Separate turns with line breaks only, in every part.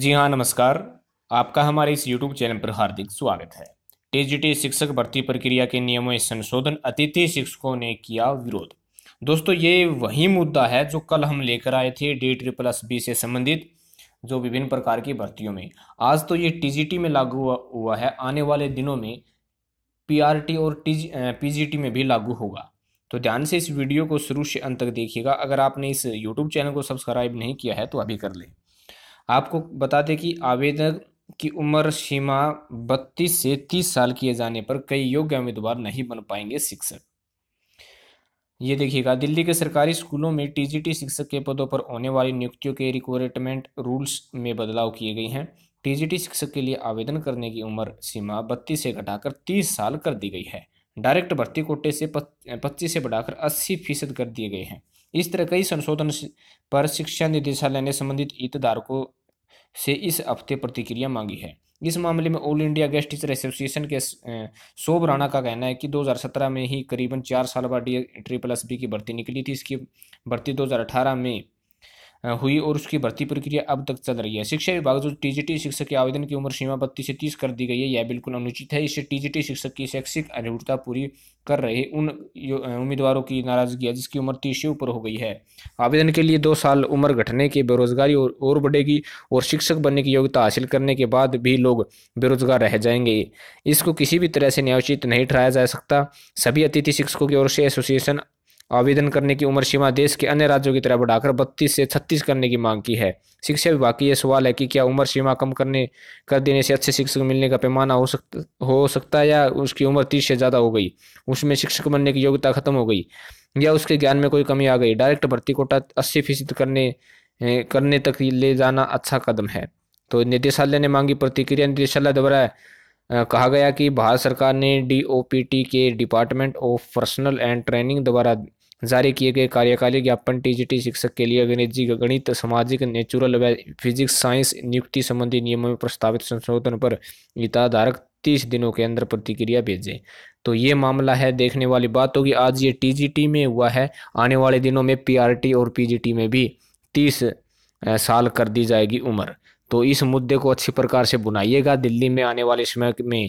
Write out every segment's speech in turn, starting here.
जी हाँ नमस्कार आपका हमारे इस यूट्यूब चैनल पर हार्दिक स्वागत है टीजीटी शिक्षक भर्ती प्रक्रिया के नियमों में संशोधन अतिथि शिक्षकों ने किया विरोध दोस्तों ये वही मुद्दा है जो कल हम लेकर आए थे डी ट्री प्लस बी से संबंधित जो विभिन्न प्रकार की भर्तियों में आज तो ये टीजीटी में लागू हुआ है आने वाले दिनों में पी और टी पीजीटी में भी लागू होगा तो ध्यान से इस वीडियो को शुरू से अंत तक देखिएगा अगर आपने इस यूट्यूब चैनल को सब्सक्राइब नहीं किया है तो अभी कर लें आपको बता दें कि आवेदन की उम्र सीमा 32 से 30 साल किए जाने पर कई योग्य उम्मीदवार नहीं बन पाएंगे शिक्षक ये देखिएगा दिल्ली के सरकारी स्कूलों में टीजीटी शिक्षक के पदों पर होने वाली नियुक्तियों के रिक्वायरमेंट रूल्स में बदलाव किए गए हैं टीजीटी शिक्षक के लिए आवेदन करने की उम्र सीमा बत्तीस से घटाकर तीस साल कर दी गई है डायरेक्ट भर्ती कोटे से पच्चीस से बढ़ाकर अस्सी फीसद कर दिए गए हैं इस तरह कई संशोधन पर शिक्षा निदेशालय ने संबंधित हितधारकों से इस हफ्ते प्रतिक्रिया मांगी है इस मामले में All India guest teacher association के शोभ राणा का कहना है कि 2017 में ही करीबन चार साल बाद डी ट्रिपल एस बी की भर्ती निकली थी इसकी भर्ती 2018 में हुई और उसकी भर्ती प्रक्रिया अब तक चल रही है शिक्षा विभाग जो टीजीटी शिक्षक के आवेदन की उम्र सीमा बत्तीस से तीस कर दी गई है यह बिल्कुल अनुचित है इससे टीजीटी शिक्षक की शैक्षिक अनिवृत्ता पूरी कर रहे उन उम्मीदवारों की नाराजगी है जिसकी उम्र तीस से ऊपर हो गई है आवेदन के लिए दो साल उम्र घटने के बेरोजगारी और, और बढ़ेगी और शिक्षक बनने की योग्यता हासिल करने के बाद भी लोग बेरोजगार रह जाएंगे इसको किसी भी तरह से न्यायोचित नहीं ठहराया जा सकता सभी अतिथि शिक्षकों की ओर से एसोसिएशन आवेदन करने की उम्र सीमा देश के अन्य राज्यों की तरह बढ़ाकर बत्तीस से छत्तीस करने की मांग की है शिक्षा विभाग की यह सवाल है कि क्या उम्र सीमा कम करने कर देने से अच्छे शिक्षक मिलने का पैमाना हो सकता हो सकता है या उसकी उम्र तीस से ज़्यादा हो गई उसमें शिक्षक बनने की योग्यता खत्म हो गई या उसके ज्ञान में कोई कमी आ गई डायरेक्ट भर्ती कोटा अस्सी फीसद करने करने तक ले जाना अच्छा कदम है तो निदेशालय ने मांगी प्रतिक्रिया निदेशालय द्वारा कहा गया कि भारत सरकार ने डी के department of personnel and training द्वारा जारी किए गए कार्यकारी ज्ञापन टीजीटी शिक्षक के लिए अंग्रेजी गणित सामाजिक नेचुरल व फिजिक्स साइंस नियुक्ति संबंधी नियमों में प्रस्तावित संशोधन पर हिताधारक तीस दिनों के अंदर प्रतिक्रिया भेजें तो ये मामला है देखने वाली बात होगी आज ये टीजीटी में हुआ है आने वाले दिनों में पीआरटी और पीजीटी में भी तीस साल कर दी जाएगी उम्र तो इस मुद्दे को अच्छी प्रकार से बुनाइएगा दिल्ली में आने वाले समय में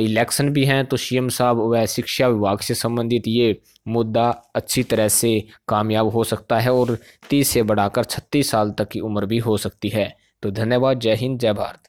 इलेक्शन भी हैं तो सीएम साहब व शिक्षा विभाग से संबंधित ये मुद्दा अच्छी तरह से कामयाब हो सकता है और तीस से बढ़ाकर छत्तीस साल तक की उम्र भी हो सकती है तो धन्यवाद जय हिंद जय भारत